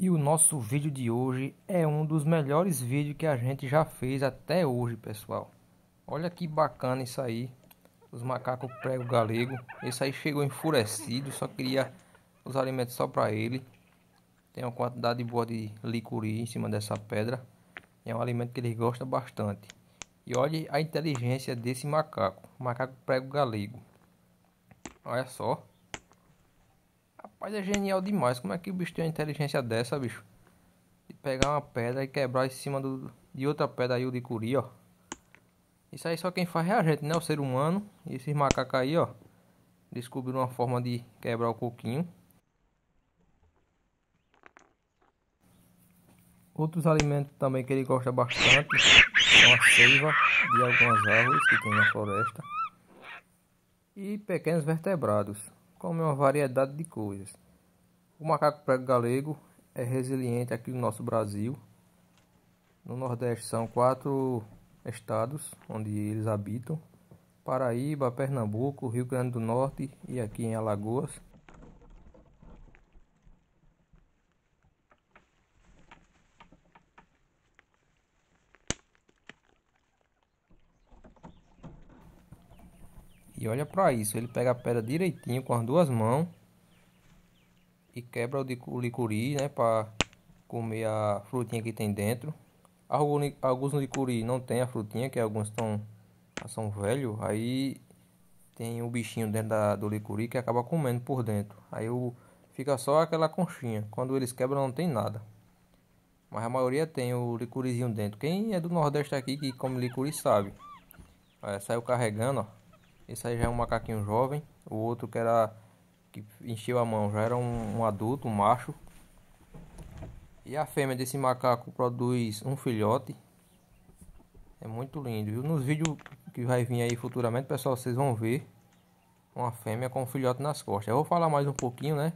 E o nosso vídeo de hoje é um dos melhores vídeos que a gente já fez até hoje, pessoal. Olha que bacana isso aí. Os macacos prego galego. Esse aí chegou enfurecido, só queria os alimentos só para ele. Tem uma quantidade boa de licuri em cima dessa pedra. É um alimento que ele gosta bastante. E olhe a inteligência desse macaco. Macaco prego galego. Olha só. Mas é genial demais. Como é que o bicho tem uma inteligência dessa, bicho? De pegar uma pedra e quebrar em cima do, de outra pedra aí, o de curi, ó. Isso aí só quem faz é a gente, né? O ser humano. E esses macacos aí, ó. Descobriram uma forma de quebrar o coquinho. Outros alimentos também que ele gosta bastante são a seiva de algumas árvores que tem na floresta e pequenos vertebrados como uma variedade de coisas. O macaco prego galego é resiliente aqui no nosso Brasil. No Nordeste são quatro estados onde eles habitam: Paraíba, Pernambuco, Rio Grande do Norte e aqui em Alagoas. E olha para isso, ele pega a pedra direitinho com as duas mãos e quebra o licuri, né, para comer a frutinha que tem dentro. Alguns licuri não tem a frutinha, que alguns estão são velhos, aí tem um bichinho dentro da, do licuri que acaba comendo por dentro. Aí o, fica só aquela conchinha. Quando eles quebram não tem nada. Mas a maioria tem o licurizinho dentro. Quem é do Nordeste aqui que come licuri sabe. É, saiu carregando, ó. Esse aí já é um macaquinho jovem. O outro que era que encheu a mão já era um, um adulto, um macho. E a fêmea desse macaco produz um filhote. É muito lindo, viu? Nos vídeos que vai vir aí futuramente, pessoal, vocês vão ver uma fêmea com um filhote nas costas. Eu vou falar mais um pouquinho, né?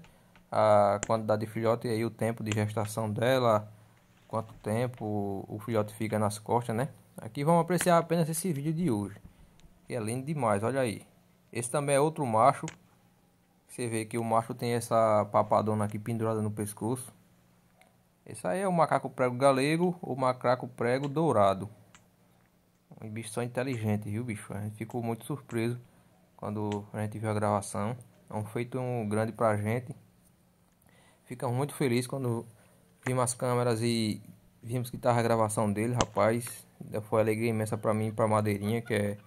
A quantidade de filhote e aí o tempo de gestação dela, quanto tempo o filhote fica nas costas, né? Aqui vamos apreciar apenas esse vídeo de hoje que é lindo demais, olha aí. Esse também é outro macho. Você vê que o macho tem essa papadona aqui pendurada no pescoço. Esse aí é o macaco prego galego ou macaco prego dourado. Um bicho só inteligente, viu, bicho? A gente ficou muito surpreso quando a gente viu a gravação. É um feito grande pra gente. Ficamos muito felizes quando vimos as câmeras e vimos que tava a gravação dele, rapaz. Foi alegria imensa pra mim e pra Madeirinha, que é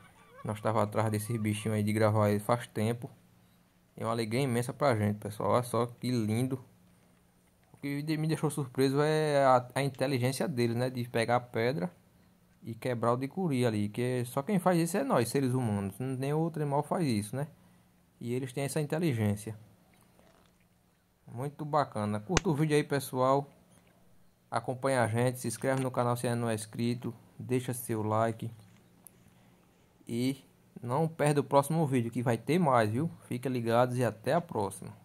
nós estava atrás desses bichinhos aí de gravar ele faz tempo. É uma alegria imensa pra gente, pessoal. Olha só que lindo. O que me deixou surpreso é a, a inteligência deles, né? De pegar a pedra e quebrar o de curi ali. Que é- só quem faz isso é nós, seres humanos. Nem outro animal faz isso, né? E eles têm essa inteligência. Muito bacana. Curta o vídeo aí, pessoal. Acompanha a gente, se inscreve no canal se ainda não é inscrito. Deixa seu like. E não perde o próximo vídeo que vai ter mais, viu? Fica ligados e até a próxima.